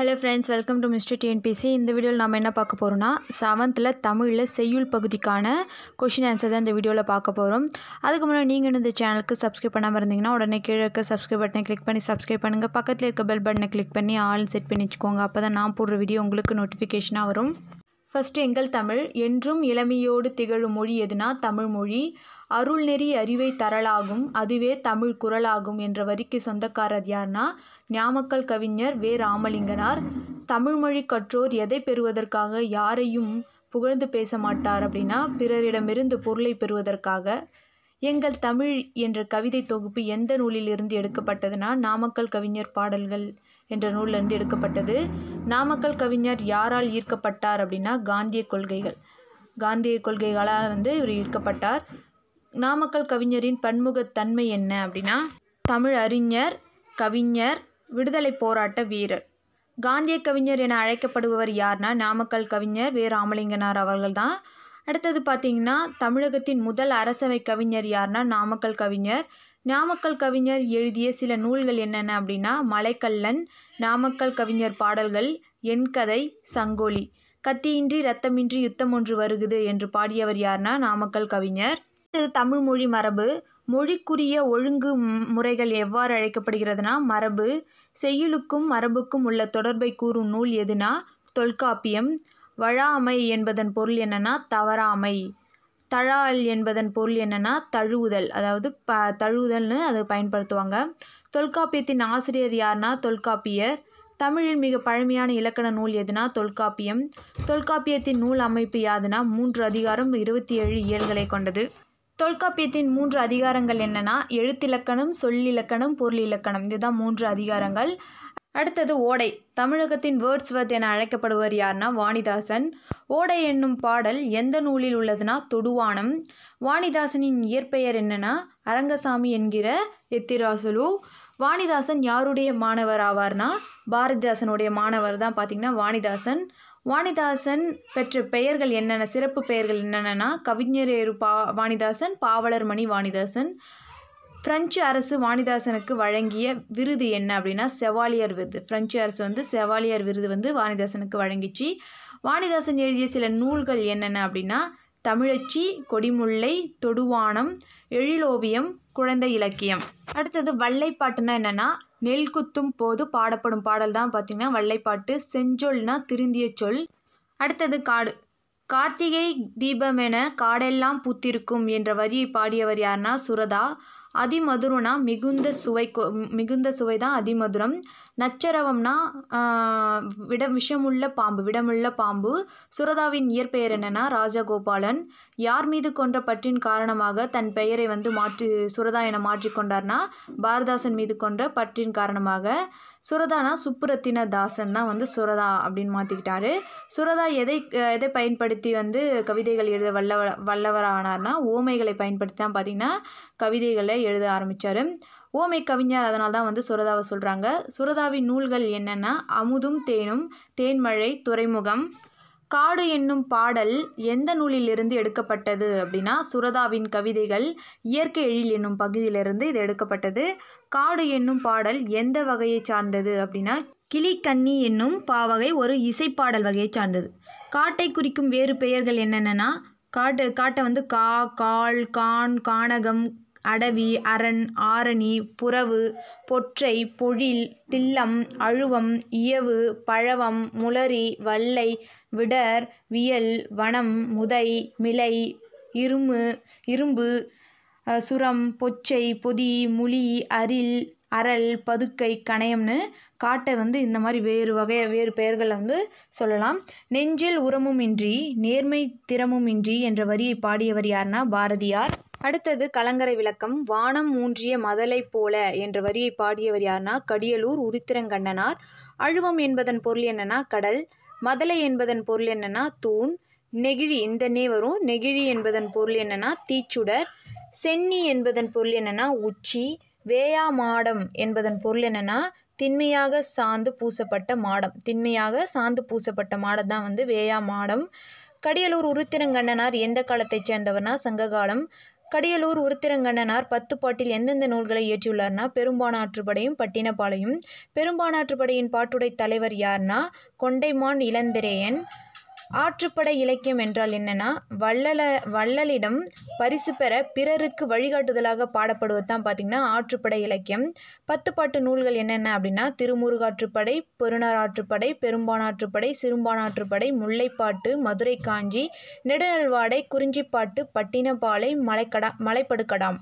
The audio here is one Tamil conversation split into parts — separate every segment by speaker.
Speaker 1: hello friends welcome to mister TNPC இந்த வீடியோவில் நம்ம என்ன பார்க்க போகிறோம்னா செவன்த்தில் தமிழில் செய்யுள் பகுதிக்கான கொஷின் ஆன்சர் தான் இந்த வீடியோவில் பார்க்க போகிறோம் அதுக்கு முன்னாடி நீங்கள் இந்த சேனலுக்கு சப்ஸ்கிரைப் பண்ணாமல் இருந்தீங்கன்னா உடனே கீழே இருக்க சப்ஸ்கிரைப் பட்டனை கிளிக் பண்ணி சப்ஸ்கிரைப் பண்ணுங்கள் பக்கத்தில் இருக்க பெல் பட்டனை கிளிக் பண்ணி ஆல் செட் பண்ணி வச்சுக்கோங்க அப்போ தான் நான் போடுற வீடியோ உங்களுக்கு நோட்டிஃபிகேஷனாக வரும் ஃபஸ்ட்டு எங்கள் தமிழ் என்றும் இளமையோடு திகழும் மொழி எதுனா தமிழ் மொழி அருள்நெறி அறிவை தரலாகும் அதுவே தமிழ் குரலாகும் என்ற வரிக்கு சொந்தக்காரர் யார்னா நியாமக்கல் கவிஞர் வே ராமலிங்கனார் தமிழ்மொழி கற்றோர் எதை பெறுவதற்காக யாரையும் புகழ்ந்து பேச மாட்டார் அப்படின்னா பிறரிடமிருந்து பொருளை பெறுவதற்காக எங்கள் தமிழ் என்ற கவிதை தொகுப்பு எந்த நூலிலிருந்து எடுக்கப்பட்டதுன்னா நாமக்கல் கவிஞர் பாடல்கள் என்ற நூலிலிருந்து எடுக்கப்பட்டது நாமக்கல் கவிஞர் யாரால் ஈர்க்கப்பட்டார் அப்படின்னா காந்திய கொள்கைகள் காந்திய கொள்கைகளால் வந்து இவர் ஈர்க்கப்பட்டார் நாமக்கல் கவிஞரின் பன்முகத்தன்மை என்ன அப்படின்னா தமிழ் அறிஞர் கவிஞர் விடுதலை போராட்ட வீரர் காந்திய கவிஞர் என அழைக்கப்படுபவர் யார்னா நாமக்கல் கவிஞர் வே ராமலிங்கனார் அவர்கள் தான் அடுத்தது பார்த்தீங்கன்னா தமிழகத்தின் முதல் அரசவை கவிஞர் யார்னா நாமக்கல் கவிஞர் நாமக்கல் கவிஞர் எழுதிய சில நூல்கள் என்னென்ன அப்படின்னா மலைக்கல்லன் நாமக்கல் கவிஞர் பாடல்கள் என் கதை சங்கோலி கத்தியின்றி ரத்தமின்றி யுத்தம் ஒன்று வருகுது என்று பாடியவர் யார்னா நாமக்கல் கவிஞர் அடுத்து தமிழ் மொழி மரபு மொழிக்குரிய ஒழுங்கு முறைகள் எவ்வாறு அழைக்கப்படுகிறதுனா மரபு செய்யுளுக்கும் மரபுக்கும் உள்ள தொடர்பை கூறும் நூல் எதுனா தொல்காப்பியம் வழாமை என்பதன் பொருள் என்னென்னா தவறாமை தழால் என்பதன் பொருள் என்னென்னா தழுவுதல் அதாவது ப தழுவுதல்னு அதை பயன்படுத்துவாங்க தொல்காப்பியத்தின் ஆசிரியர் யார்னா தொல்காப்பியர் தமிழின் மிக பழமையான இலக்கண நூல் எதுனா தொல்காப்பியம் தொல்காப்பியத்தின் நூல் அமைப்பு யாதுனா மூன்று அதிகாரம் இருபத்தி ஏழு இயல்களை கொண்டது தொல்காப்பியத்தின் மூன்று அதிகாரங்கள் என்னென்னா எழுத்திலக்கணம் சொல்லிலக்கணம் பொருள் இலக்கணம் இதுதான் மூன்று அதிகாரங்கள் அடுத்தது ஓடை தமிழகத்தின் வேர்ட்ஸ் வர்த் என அழைக்கப்படுவர் யார்னா வாணிதாசன் ஓடை என்னும் பாடல் எந்த நூலில் உள்ளதுனா தொடுவானம் வாணிதாசனின் இயற்பெயர் என்னென்னா அரங்கசாமி என்கிற எத்திராசுலு வாணிதாசன் யாருடைய மாணவர் ஆவார்னா பாரதிதாசனுடைய மாணவர் தான் பார்த்திங்கன்னா வாணிதாசன் வாணிதாசன் பெற்ற பெயர்கள் என்னென்ன சிறப்பு பெயர்கள் என்னென்னா கவிஞரேறு பா வாணிதாசன் பாவலர் மணி வாணிதாசன் பிரெஞ்சு அரசு வாணிதாசனுக்கு வழங்கிய விருது என்ன அப்படின்னா செவாலியர் விருது பிரெஞ்சு அரசு வந்து செவாலியர் விருது வந்து வாணிதாசனுக்கு வழங்கிச்சு வாணிதாசன் எழுதிய சில நூல்கள் என்னென்ன அப்படின்னா தமிழச்சி கொடிமுல்லை தொடுவானம் எழிலோவியம் குழந்தை இலக்கியம் அடுத்தது வள்ளைப்பாட்டுனா என்னென்னா நெல் குத்தும் போது பாடப்படும் பாடல் தான் பார்த்திங்கன்னா வள்ளைப்பாட்டு செஞ்சொல்னா திருந்திய சொல் அடுத்தது காடு கார்த்திகை தீபமென காடெல்லாம் பூத்திருக்கும் என்ற வரியை பாடியவர் யாருன்னா சுரதா அதிமதுரம்னா மிகுந்த சுவை மிகுந்த சுவை தான் அதிமதுரம் நச்சரவம்னா விட விஷமுள்ள பாம்பு விடமுள்ள பாம்பு சுரதாவின் இயற்பெயர் என்னன்னா ராஜகோபாலன் யார் மீது கொன்ற பற்றின் காரணமாக தன் பெயரை வந்து மாற்றி சுரதா என மாற்றிக்கொண்டார்னா பாரதாசன் மீது கொன்ற பற்றின் காரணமாக சுரதானா சுப்புரத்தின தாசன் தான் வந்து சுரதா அப்படின்னு மாற்றிக்கிட்டாரு சுரதா எதை எதை பயன்படுத்தி வந்து கவிதைகள் எழுத வல்லவ வல்லவரானார்னா ஓமைகளை பயன்படுத்தி தான் பார்த்திங்கன்னா கவிதைகளை எழுத ஆரம்பித்தார் ஓமை கவிஞர் அதனால் தான் வந்து சுரதாவை சொல்கிறாங்க சுரதாவின் நூல்கள் என்னென்னா அமுதும் தேனும் தேன்மழை துறைமுகம் காடு என்னும் பாடல் எந்த நூலிலிருந்து எடுக்கப்பட்டது அப்படின்னா சுரதாவின் கவிதைகள் இயற்கை எழில் என்னும் பகுதியிலிருந்து இது எடுக்கப்பட்டது காடு என்னும் பாடல் எந்த வகையை சார்ந்தது அப்படின்னா கிளிக்கண்ணி என்னும் பாவகை ஒரு இசைப்பாடல் வகையை சார்ந்தது காட்டை குறிக்கும் வேறு பெயர்கள் என்னென்னா காட்டு காட்டை வந்து கா கால் கான் கானகம் அடவி அரண் ஆரணி புறவு பொற்றை பொழில் தில்லம் அழுவம் இயவு பழவம் முளரி வல்லை விடர் வியல் வனம் முதை மிலை இரும்பு இரும்பு சுரம் பொச்சை பொதி முளி அரில் அரல் பதுக்கை கணையம்னு காட்டை வந்து இந்த மாதிரி வேறு வகை வேறு பெயர்களை வந்து சொல்லலாம் நெஞ்சில் உரமுமின்றி நேர்மை திறமுமின்றி என்ற வரியை பாடியவர் யாருன்னா பாரதியார் அடுத்தது கலங்கரை விளக்கம் வானம் மூன்றிய மதலை போல என்ற வரியை பாடியவர் யார்னா கடியலூர் உரித்திரங்கண்ணனார் அழுவம் என்பதன் பொருள் என்னன்னா கடல் மதலை என்பதன் பொருள் என்னன்னா தூண் நெகிழி இந்த நே வரும் நெகிழி என்பதன் பொருள் என்னன்னா தீச்சுடர் சென்னி என்பதன் பொருள் என்னன்னா உச்சி வேயா மாடம் என்பதன் பொருள் என்னன்னா திண்மையாக சாந்து பூசப்பட்ட மாடம் திண்மையாக சாந்து பூசப்பட்ட மாடம் தான் வந்து வேயா மாடம் கடியலூர் உருத்திரங்கண்ணனார் எந்த காலத்தைச் சேர்ந்தவர்னா சங்ககாலம் கடியலூர் உருத்திரங்கண்ணனார் பத்து பாட்டில் எந்தெந்த நூல்களை இயற்றியுள்ளார்னா பெரும்பானாற்றுப்படையும் பட்டினப்பாளையும் பெரும்பானாற்றுப்படையின் பாட்டுடை தலைவர் யார்னா கொண்டைமான் இளந்திரையன் ஆற்றுப்படை இலக்கியம் என்றால் என்னென்னா வள்ளல வள்ளலிடம் பரிசு பெற பிறருக்கு வழிகாட்டுதலாக பாடப்படுவது தான் பார்த்திங்கன்னா ஆற்றுப்படை இலக்கியம் பத்து பாட்டு நூல்கள் என்னென்ன அப்படின்னா திருமுருகாற்றுப்படை பெருநார் ஆற்றுப்படை பெரும்பானாற்றுப்படை சிறும்பானாற்றுப்படை முல்லைப்பாட்டு மதுரை காஞ்சி நெடுநல்வாடை குறிஞ்சிப்பாட்டு பட்டினப்பாலை மலைக்கடா மலைப்படுக்கடாம்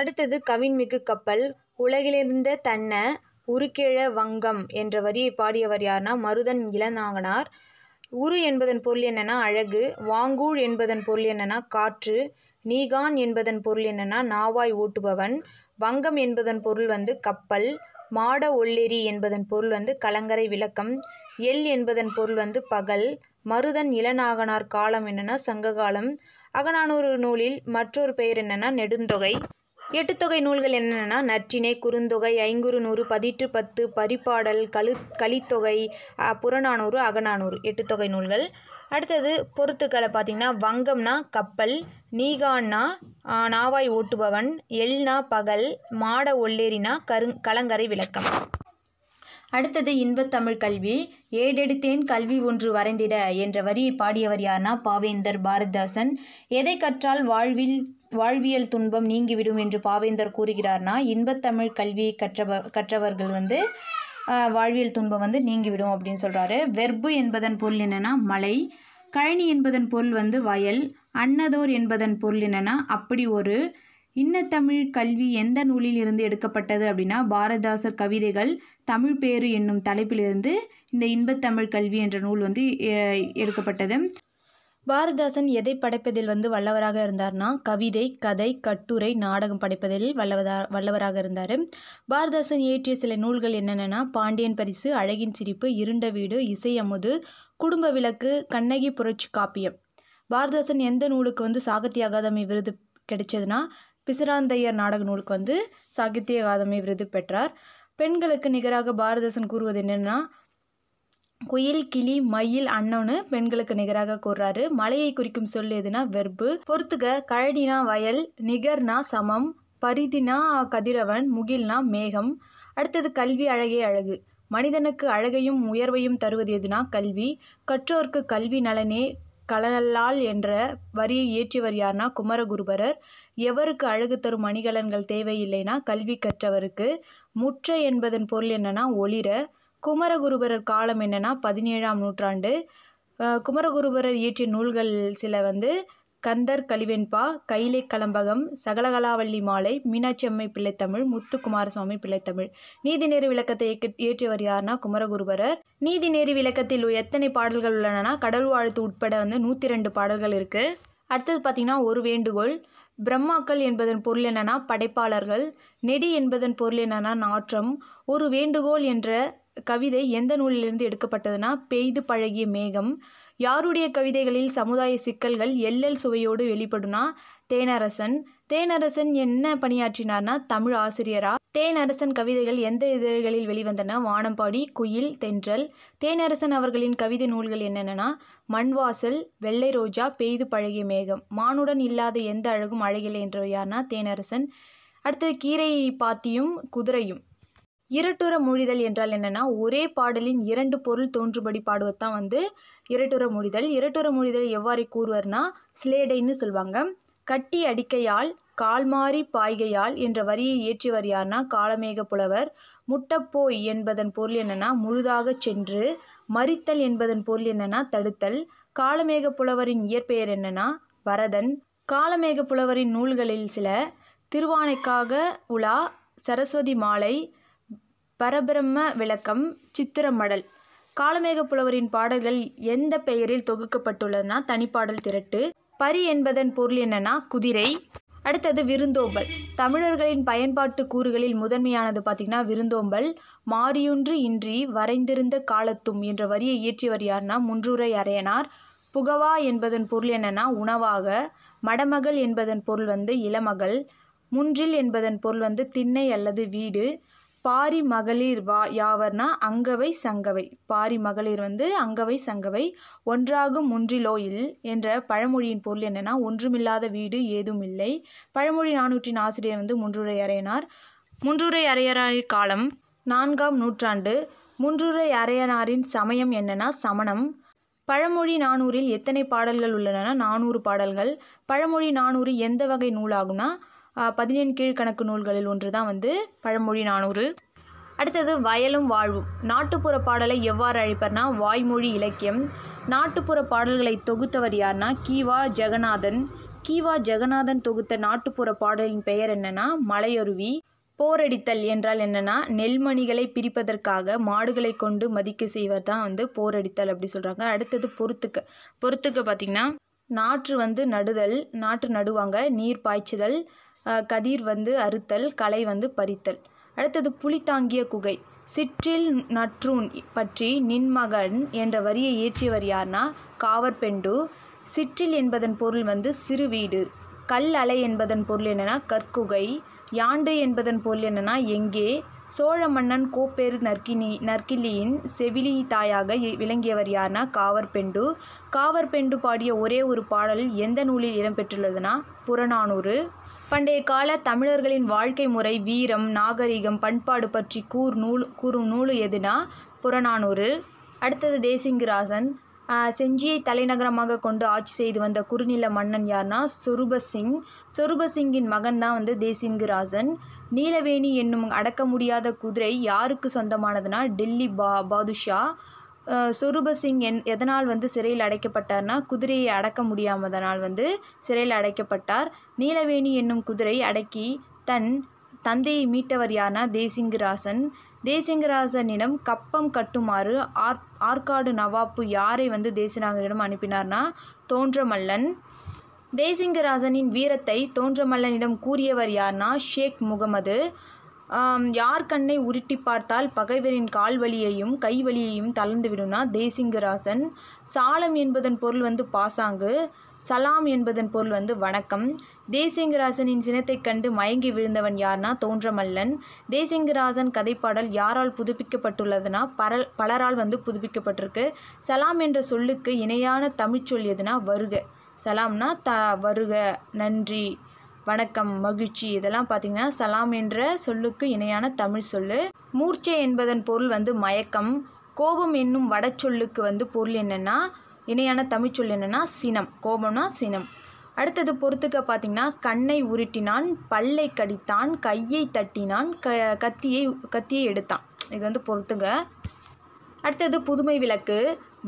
Speaker 1: அடுத்தது கவின்மிகு கப்பல் உலகிலிருந்த தன்ன உருக்கிழ வங்கம் என்ற வரியை பாடியவர் யார்னா மருதன் இளநாகனார் உரு என்பதன் பொருள் என்னென்னா அழகு வாங்கூழ் என்பதன் பொருள் என்னென்னா காற்று நீகான் என்பதன் பொருள் என்னென்னா நாவாய் ஓட்டுபவன் வங்கம் என்பதன் பொருள் வந்து கப்பல் மாட ஒள்ளெரி என்பதன் பொருள் வந்து கலங்கரை விளக்கம் எல் என்பதன் பொருள் வந்து பகல் மருதன் இளநாகனார் காலம் என்னென்னா சங்ககாலம் அகநானூறு நூலில் மற்றொரு பெயர் என்னென்னா நெடுந்தொகை எட்டுத்தொகை நூல்கள் என்னென்னா நற்றினை குறுந்தொகை ஐங்குறு நூறு பதிற்று பத்து பரிபாடல் கழு கலித்தொகை புறநானூறு அகநானூறு எட்டுத்தொகை நூல்கள் அடுத்தது பொருத்துக்களை பார்த்தீங்கன்னா வங்கம்னா கப்பல் நீகான்னா நாவாய் ஓட்டுபவன் எல்னா பகல் மாட ஒல்லேரினா கரு கலங்கரை விளக்கம் அடுத்தது இன்பத்தமிழ் கல்வி ஏடெடுத்தேன் கல்வி ஒன்று வரைந்திட என்ற வரியை பாடியவர் யார்னா பாவேந்தர் பாரதிதாசன் எதை கற்றால் வாழ்வில் வாழ்வியல் துன்பம் நீங்கிவிடும் என்று பாவேந்தர் கூறுகிறார்னா இன்பத்தமிழ் கல்வியை கற்றவ கற்றவர்கள் வந்து வாழ்வியல் துன்பம் வந்து நீங்கிவிடும் அப்படின்னு சொல்கிறாரு வெர்பு என்பதன் பொருள் என்னென்னா மலை கழனி என்பதன் பொருள் வந்து வயல் அன்னதோர் என்பதன் பொருள் என்னென்னா அப்படி ஒரு இன்னத்தமிழ் கல்வி எந்த நூலில் இருந்து எடுக்கப்பட்டது அப்படின்னா பாரதாசர் கவிதைகள் தமிழ் பேரு என்னும் தலைப்பிலிருந்து இந்த இன்பத்தமிழ் கல்வி என்ற நூல் வந்து எடுக்கப்பட்டது பாரதிதாசன் எதை படைப்பதில் வந்து வல்லவராக இருந்தார்னா கவிதை கதை கட்டுரை நாடகம் படைப்பதில் வல்லவதா வல்லவராக இருந்தார் பாரதிதாசன் இயற்றிய சில நூல்கள் என்னென்னா பாண்டியன் பரிசு அழகின் சிரிப்பு இருண்ட வீடு இசை அமுது குடும்ப விளக்கு கண்ணகி புரட்சி காப்பியம் பாரதிதாசன் எந்த நூலுக்கு வந்து சாகித்ய அகாதமி விருது கிடைச்சதுன்னா பிசுராந்தையர் நாடக நூலுக்கு வந்து சாகித்ய அகாதமி விருது பெற்றார் பெண்களுக்கு நிகராக பாரதிதாசன் கூறுவது என்னென்னா குயில் கிளி மயில் அண்ணனு பெண்களுக்கு நிகராக கூறுறாரு மலையை குறிக்கும் சொல் எதுனா வெர்பு பொறுத்துக கழடினா வயல் நிகர்னா சமம் பரிதினா கதிரவன் முகில்னா மேகம் அடுத்தது கல்வி அழகே அழகு மனிதனுக்கு அழகையும் உயர்வையும் தருவது எதுனா கல்வி கற்றோர்க்கு கல்வி நலனே கலனல்லால் என்ற வரியை இயற்றியவர் யார்னா குமரகுருபரர் எவருக்கு அழகு தரும் மணிகலன்கள் தேவையில்லைனா கல்வி கற்றவருக்கு முற்ற என்பதன் பொருள் என்னன்னா ஒளிர குமரகுருபரர் காலம் என்னென்னா பதினேழாம் நூற்றாண்டு குமரகுருபரர் இயற்றிய நூல்கள் சில வந்து கந்தர் கழிவெண்பா கைலை கலம்பகம் சகலகலாவல்லி மாலை மீனாட்சி அம்மை பிள்ளைத்தமிழ் முத்துக்குமாரசுவாமி சுவாமி பிள்ளைத்தமிழ் நீதிநேரி விளக்கத்தை இயற்றியவர் யார்னா குமரகுருபரர் நீதிநேரி விளக்கத்தில் எத்தனை பாடல்கள் உள்ளனா கடல் வாழ்த்து உட்பட வந்து நூற்றி ரெண்டு பாடல்கள் இருக்குது அடுத்தது பார்த்திங்கன்னா ஒரு வேண்டுகோள் பிரம்மாக்கள் என்பதன் பொருள் என்னன்னா படைப்பாளர்கள் நெடி என்பதன் பொருள் என்னன்னா நாற்றம் ஒரு வேண்டுகோள் என்ற கவிதை எந்த நூலிலிருந்து எடுக்கப்பட்டதுன்னா பெய்து பழகிய மேகம் யாருடைய கவிதைகளில் சமுதாய சிக்கல்கள் எல்லல் சுவையோடு வெளிப்படுனா தேனரசன் தேனரசன் என்ன பணியாற்றினார்னா தமிழ் ஆசிரியரா தேனரசன் கவிதைகள் எந்த இதழ்களில் வெளிவந்தன வானம்பாடி குயில் தென்றல் தேனரசன் அவர்களின் கவிதை நூல்கள் என்னென்னா மண்வாசல் வெள்ளை ரோஜா பெய்து பழகிய மேகம் மானுடன் இல்லாத எந்த அழகும் அழகில்லை என்றவையார்னா தேனரசன் அடுத்தது கீரை பாத்தியும் குதிரையும் இரட்டுற மொழிதல் என்றால் என்னென்னா ஒரே பாடலின் இரண்டு பொருள் தோன்றுபடி பாடுவதுதான் வந்து இரட்டுற மொழிதல் இரட்டுற மொழிதல் எவ்வாறு கூறுவர்னா சிலேடைன்னு சொல்லுவாங்க கட்டி அடிக்கையால் கால்மாறி பாய்கையால் என்ற வரியை ஏற்றிவர் யார்னா காலமேக புலவர் முட்டப்போய் என்பதன் பொருள் என்னென்னா முழுதாக சென்று மறித்தல் என்பதன் பொருள் என்னென்னா தடுத்தல் காலமேக புலவரின் இயற்பெயர் என்னென்னா வரதன் காலமேக புலவரின் நூல்களில் சில திருவானைக்காக உலா சரஸ்வதி மாலை பரபிரம்ம விளக்கம் சித்திரமடல் காலமேக புலவரின் பாடல்கள் எந்த பெயரில் தொகுக்கப்பட்டுள்ளதுனா தனிப்பாடல் திரட்டு பரி என்பதன் பொருள் என்னன்னா குதிரை அடுத்தது விருந்தோம்பல் தமிழர்களின் பயன்பாட்டு கூறுகளில் முதன்மையானது பார்த்திங்கன்னா விருந்தோம்பல் மாறியொன்று இன்றி வரைந்திருந்த காலத்தும் என்ற வரியை இயற்றியவர் யாருன்னா முன்றுரை அறையனார் புகவா என்பதன் பொருள் என்னன்னா உணவாக மடமகள் என்பதன் பொருள் வந்து இளமகள் முன்றில் என்பதன் பொருள் வந்து திண்ணை அல்லது வீடு பாரி மகளிர் வா யாவர்னா அங்கவை சங்கவை பாரி மகளிர் வந்து அங்கவை சங்கவை ஒன்றாகும் முன்றிலோயில் என்ற பழமொழியின் பொருள் என்னென்னா ஒன்றுமில்லாத வீடு ஏதும் இல்லை பழமொழி நானூற்றின் ஆசிரியர் வந்து முன்றுரை அறையனார் முன்றுரை அறையனாரின் காலம் நான்காம் நூற்றாண்டு முன்றுரை அறையனாரின் சமயம் என்னென்னா சமணம் பழமொழி நானூறில் எத்தனை பாடல்கள் உள்ளனனா நானூறு பாடல்கள் பழமொழி நானூறு எந்த வகை நூலாகும்னா பதினேழு கீழ்கணக்கு நூல்களில் ஒன்று தான் வந்து பழமொழி நானூறு அடுத்தது வயலும் வாழ்வும் நாட்டுப்புற பாடலை எவ்வாறு அழைப்பர்னா வாய்மொழி இலக்கியம் நாட்டுப்புற பாடல்களை தொகுத்தவர் யார்னா கீவா ஜெகநாதன் கீவா ஜெகநாதன் தொகுத்த நாட்டுப்புற பாடலின் பெயர் என்னன்னா மலையொருவி போரடித்தல் என்றால் என்னென்னா நெல்மணிகளை பிரிப்பதற்காக மாடுகளை கொண்டு மதிக்க செய்வர் தான் வந்து போரடித்தல் அப்படி சொல்கிறாங்க அடுத்தது பொறுத்துக்க பொறுத்துக்க பார்த்திங்கன்னா நாற்று வந்து நடுதல் நாற்று நடுவாங்க நீர் பாய்ச்சுதல் கதிர் வந்து அறுத்தல் களை வந்து பறித்தல் அடுத்தது புலித்தாங்கிய குகை சிற்றில் நற்றூன் பற்றி நின்மகன் என்ற வரியை இயற்றியவர் யார்னா காவற்பெண்டு சிற்றில் என்பதன் பொருள் வந்து சிறு வீடு கல் அலை என்பதன் பொருள் என்னென்னா கற்குகை யாண்டு என்பதன் பொருள் என்னென்னா எங்கே சோழ மன்னன் கோப்பேரு நற்கினி நற்கிள்ளியின் செவிலி தாயாக விளங்கியவர் யார்னா காவற்பெண்டு காவற்பெண்டு பாடிய ஒரே ஒரு பாடல் எந்த நூலில் இடம்பெற்றுள்ளதுன்னா புறநானூறு பண்டைய கால தமிழர்களின் வாழ்க்கை முறை வீரம் நாகரிகம் பண்பாடு பற்றி கூர் நூல் கூறும் நூல் எதுனா புறநானூறு அடுத்தது தேசிங்கராசன் செஞ்சியை தலைநகரமாக கொண்டு ஆட்சி செய்து வந்த குறுநில மன்னன் யார்னா சொருபசிங் சொருபசிங்கின் மகன் தான் வந்து தேசிங்கராசன் நீலவேணி என்னும் அடக்க முடியாத குதிரை யாருக்கு சொந்தமானதுன்னா டெல்லி பா பாதுஷா சொரூபசிங் என் எதனால் வந்து சிறையில் அடைக்கப்பட்டார்னா குதிரையை அடக்க முடியாமதனால் வந்து சிறையில் அடைக்கப்பட்டார் நீலவேணி என்னும் குதிரை அடக்கி தன் தந்தையை மீட்டவர் யார்னா தேசிங்கராசன் தேசிங்கராசனிடம் கப்பம் கட்டுமாறு ஆர் ஆற்காடு நவாப்பு யாரை வந்து தேசிநாகரிடம் அனுப்பினார்னா தோன்றமல்லன் தேசிங்கராஜனின் வீரத்தை தோன்றமல்லனிடம் கூறியவர் யார்னா ஷேக் முகமது யார் கண்ணை உருட்டி பார்த்தால் பகைவரின் கால் வலியையும் கை வலியையும் தளர்ந்துவிடும்னா தேசிங்கராசன் சாலம் என்பதன் பொருள் வந்து பாசாங்கு சலாம் என்பதன் பொருள் வந்து வணக்கம் தேசிங்கராசனின் சினத்தைக் கண்டு மயங்கி விழுந்தவன் யார்னா தோன்றமல்லன் தேசிங்கராசன் கதைப்பாடல் யாரால் புதுப்பிக்கப்பட்டுள்ளதுனா பரல் பலரால் வந்து புதுப்பிக்கப்பட்டிருக்கு சலாம் என்ற சொல்லுக்கு இணையான தமிழ்ச்சொல் எதுனா வருக சலாம்னா த வருக நன்றி வணக்கம் மகிழ்ச்சி இதெல்லாம் பார்த்தீங்கன்னா சலாம் என்ற சொல்லுக்கு இணையான தமிழ் சொல் மூர்ச்சை என்பதன் பொருள் வந்து மயக்கம் கோபம் என்னும் வடச்சொல்லுக்கு வந்து பொருள் என்னென்னா இணையான தமிழ் சொல் என்னென்னா சினம் கோபம்னா சினம் அடுத்தது பொறுத்துக்க பார்த்திங்கன்னா கண்ணை உருட்டினான் பல்லை கடித்தான் கையை தட்டினான் க கத்தியை கத்தியை எடுத்தான் இது வந்து பொறுத்துங்க அடுத்தது புதுமை விளக்கு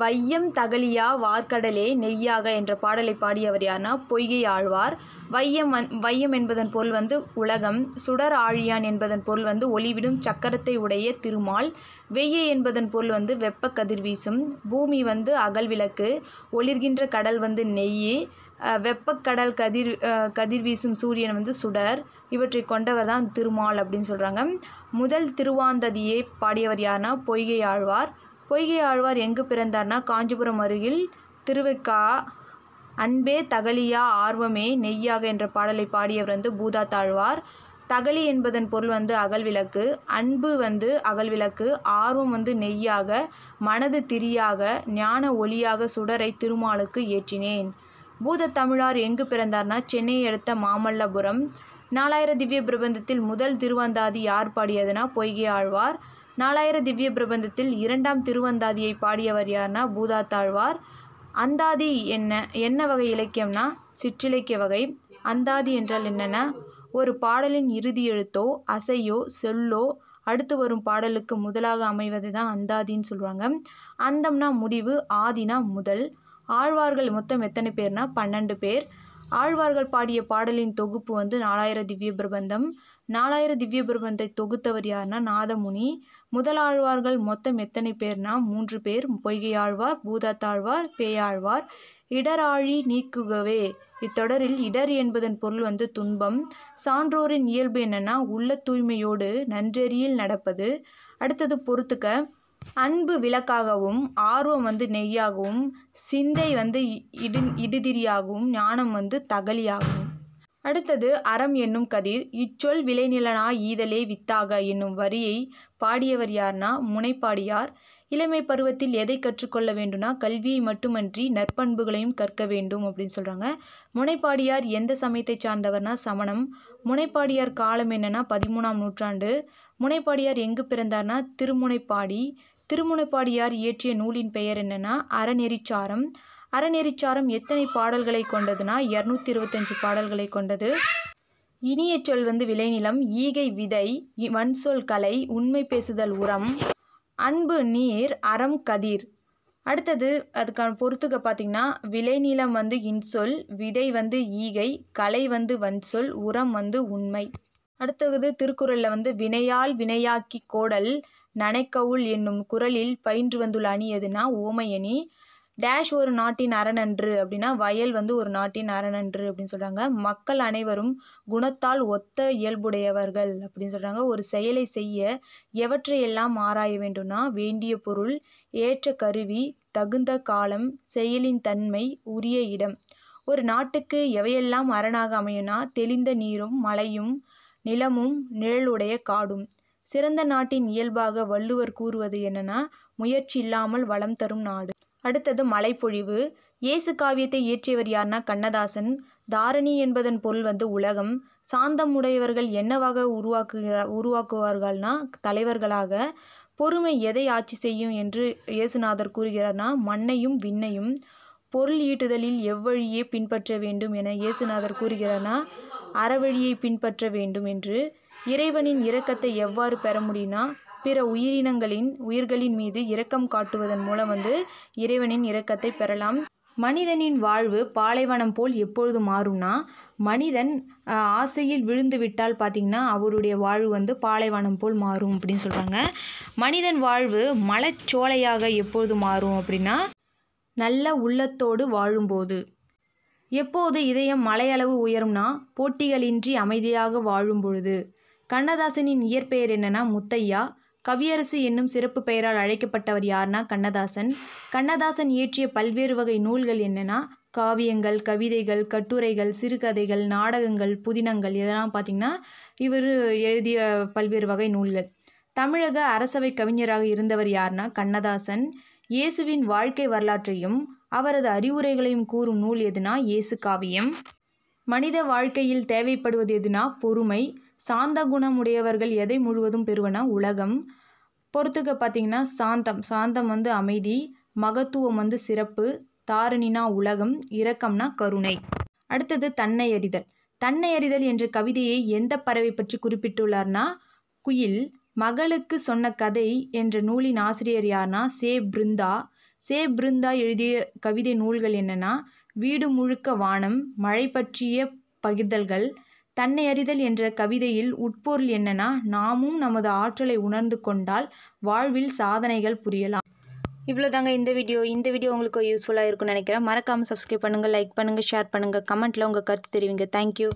Speaker 1: வையம் தகலியா வார்க்கடலே நெய்யாக என்ற பாடலை பாடியவர் யார்னா பொய்கை ஆழ்வார் வையம் வையம் என்பதன் பொருள் வந்து உலகம் சுடர் ஆழியான் என்பதன் பொருள் வந்து ஒளிவிடும் சக்கரத்தை உடைய திருமால் வெய்ய என்பதன் பொருள் வந்து வெப்ப கதிர்வீசும் பூமி வந்து அகல் விளக்கு ஒளிர்கின்ற கடல் வந்து நெய் வெப்பக்கடல் கதிர் கதிர் சூரியன் வந்து சுடர் இவற்றை கொண்டவர் தான் திருமால் அப்படின்னு சொல்கிறாங்க முதல் திருவாந்ததியை பாடியவர் யார்னா பொய்கை ஆழ்வார் பொய்கை ஆழ்வார் எங்கு பிறந்தார்னா காஞ்சிபுரம் அருகில் திருவெக்கா அன்பே தகலியா ஆர்வமே நெய்யாக என்ற பாடலை பாடியவர் வந்து பூதா தாழ்வார் தகலி என்பதன் பொருள் வந்து அகல்விளக்கு அன்பு வந்து அகல்விளக்கு ஆர்வம் வந்து நெய்யாக மனது திரியாக ஞான ஒளியாக சுடரை திருமாலுக்கு ஏற்றினேன் பூத தமிழார் எங்கு பிறந்தார்னா சென்னையை அடுத்த மாமல்லபுரம் நாலாயிர திவ்ய பிரபந்தத்தில் முதல் திருவந்தாதி யார் பாடியதுனா பொய்கை ஆழ்வார் நாலாயிர திவ்ய பிரபந்தத்தில் இரண்டாம் திருவந்தாதியை பாடியவர் யார்னா பூதாத்தாழ்வார் அந்தாதி என்ன என்ன வகை இலக்கியம்னா சிற்றிலக்கிய வகை அந்தாதி என்றால் என்னென்னா ஒரு பாடலின் இறுதி எழுத்தோ அசையோ சொல்லோ அடுத்து வரும் பாடலுக்கு முதலாக அமைவது தான் அந்தாதின்னு சொல்லுவாங்க அந்தம்னா முடிவு ஆதினா முதல் ஆழ்வார்கள் மொத்தம் எத்தனை பேர்னா பன்னெண்டு பேர் ஆழ்வார்கள் பாடிய பாடலின் தொகுப்பு வந்து நாலாயிர திவ்ய பிரபந்தம் நாலாயிர திவ்ய பிரபந்தை தொகுத்தவர் யார்னா நாதமுனி முதலாழ்வார்கள் மொத்தம் எத்தனை பேர்னா மூன்று பேர் பொய்கையாழ்வார் பூதாத்தாழ்வார் பேயாழ்வார் இடராழி நீக்குகவே இத்தொடரில் இடர் என்பதன் பொருள் வந்து துன்பம் சான்றோரின் இயல்பு என்னன்னா உள்ள தூய்மையோடு நன்றெறியில் நடப்பது அடுத்தது பொறுத்துக்க அன்பு விளக்காகவும் ஆர்வம் வந்து நெய்யாகவும் சிந்தை வந்து இடு இடுதிரியாகவும் ஞானம் வந்து தகலியாகவும் அடுத்தது அறம் என்னும் கதிர் இச்சொல் விளைநிலனா ஈதலே வித்தாக என்னும் வரியை பாடியவர் யார்னா முனைப்பாடியார் இளமை பருவத்தில் எதை கற்றுக்கொள்ள வேண்டும்னா கல்வியை மட்டுமன்றி நற்பண்புகளையும் கற்க வேண்டும் அப்படின்னு சொல்கிறாங்க முனைப்பாடியார் எந்த சமயத்தை சார்ந்தவர்னா சமணம் முனைப்பாடியார் காலம் என்னன்னா பதிமூணாம் நூற்றாண்டு முனைப்பாடியார் எங்கு பிறந்தார்னா திருமுனைப்பாடி திருமுனைப்பாடியார் இயற்றிய நூலின் பெயர் என்னென்னா அறநெறிச்சாரம் அறநெறிச்சாரம் எத்தனை பாடல்களை கொண்டதுன்னா இரநூத்தி இருபத்தஞ்சு பாடல்களை கொண்டது இனிய சொல் வந்து விளைநிலம் ஈகை விதை வன்சொல் கலை உண்மை பேசுதல் உரம் அன்பு நீர் அறம் கதிர் அடுத்தது அதுக்கான பொறுத்துக்க பார்த்திங்கன்னா விளைநிலம் வந்து இன்சொல் விதை வந்து ஈகை கலை வந்து வன்சொல் உரம் வந்து உண்மை அடுத்தது திருக்குறளில் வந்து வினையால் வினையாக்கி கோடல் நனைக்கவுள் என்னும் குரலில் பயின்று வந்துள்ள அணி எதுனா ஓமையணி டேஷ் ஒரு நாட்டின் அரணன்று அப்படின்னா வயல் வந்து ஒரு நாட்டின் அரணன்று அப்படின்னு சொல்கிறாங்க மக்கள் அனைவரும் குணத்தால் ஒத்த இயல்புடையவர்கள் அப்படின்னு சொல்கிறாங்க ஒரு செயலை செய்ய எவற்றையெல்லாம் ஆராய வேண்டும்னா வேண்டிய பொருள் ஏற்ற கருவி தகுந்த காலம் செயலின் தன்மை உரிய இடம் ஒரு நாட்டுக்கு எவையெல்லாம் அரணாக அமையும்னா தெளிந்த நீரும் மலையும் நிலமும் நிழலுடைய காடும் சிறந்த நாட்டின் இயல்பாக வள்ளுவர் கூறுவது என்னன்னா முயற்சி இல்லாமல் வளம் தரும் நாடு அடுத்தது மலைப்பொழிவு இயேசு காவியத்தை இயற்றியவர் யார்னா கண்ணதாசன் தாரணி என்பதன் பொருள் வந்து உலகம் சாந்தம் உடையவர்கள் என்னவாக உருவாக்குகிற உருவாக்குவார்கள்னா தலைவர்களாக பொறுமை எதை ஆட்சி செய்யும் என்று இயேசுநாதர் கூறுகிறார்னா மண்ணையும் விண்ணையும் பொருள் ஈட்டுதலில் எவ்வழியே பின்பற்ற வேண்டும் என இயேசுநாதர் கூறுகிறார்னா அறவழியை பின்பற்ற வேண்டும் என்று இறைவனின் இரக்கத்தை எவ்வாறு பெற முடியும்னா பிற உயிரினங்களின் உயிர்களின் மீது இரக்கம் காட்டுவதன் மூலம் வந்து இறைவனின் இரக்கத்தை பெறலாம் மனிதனின் வாழ்வு பாலைவனம் போல் எப்பொழுது மாறும்னா மனிதன் ஆசையில் விழுந்து விட்டால் பார்த்திங்கன்னா அவருடைய வாழ்வு வந்து பாலைவனம் போல் மாறும் அப்படின்னு சொல்கிறாங்க மனிதன் வாழ்வு மலச்சோலையாக எப்பொழுது மாறும் அப்படின்னா நல்ல உள்ளத்தோடு வாழும்போது எப்போது இதயம் மலையளவு உயரும்னா போட்டிகளின்றி அமைதியாக வாழும் பொழுது கண்ணதாசனின் இயற்பெயர் என்னன்னா முத்தையா கவியரசு என்னும் சிறப்பு பெயரால் அழைக்கப்பட்டவர் யார்னா கண்ணதாசன் கண்ணதாசன் இயற்றிய பல்வேறு வகை நூல்கள் என்னென்னா காவியங்கள் கவிதைகள் கட்டுரைகள் சிறுகதைகள் நாடகங்கள் புதினங்கள் இதெல்லாம் பார்த்திங்கன்னா இவர் எழுதிய பல்வேறு வகை நூல்கள் தமிழக அரசவை கவிஞராக இருந்தவர் யார்னா கண்ணதாசன் இயேசுவின் வாழ்க்கை வரலாற்றையும் அவரது அறிவுரைகளையும் கூறும் நூல் எதுனா இயேசு காவியம் மனித வாழ்க்கையில் தேவைப்படுவது எதுனா பொறுமை சாந்த குணமுடையவர்கள் எதை முழுவதும் பெறுவனா உலகம் பொறுத்துக்க பார்த்தீங்கன்னா சாந்தம் சாந்தம் வந்து அமைதி மகத்துவம் வந்து சிறப்பு தாரிணினா உலகம் இரக்கம்னா கருணை அடுத்தது தன்னை அறிதல் தன்னை அறிதல் என்ற கவிதையை எந்த பறவை பற்றி குறிப்பிட்டுள்ளார்னா குயில் மகளுக்கு சொன்ன கதை என்ற நூலின் ஆசிரியர் யார்னா சே பிருந்தா சே பிருந்தா எழுதிய கவிதை நூல்கள் என்னென்னா வீடு முழுக்க வானம் மழை பற்றிய பகிர்தல்கள் தன்னை அறிதல் என்ற கவிதையில் உட்பொருள் என்னன்னா நாமும் நமது ஆற்றலை உணர்ந்து கொண்டால் வாழ்வில் சாதனைகள் புரியலாம் இவ்வளோ தாங்க இந்த வீடியோ இந்த வீடியோ உங்களுக்கு யூஸ்ஃபுல்லாக இருக்கும்னு நினைக்கிறேன் மறக்காமல் சப்ஸ்கிரைப் பண்ணுங்கள் லைக் பண்ணுங்கள் ஷேர் பண்ணுங்கள் கமெண்ட்டில் உங்கள் கருத்து தெரிவிங்க தேங்க்யூ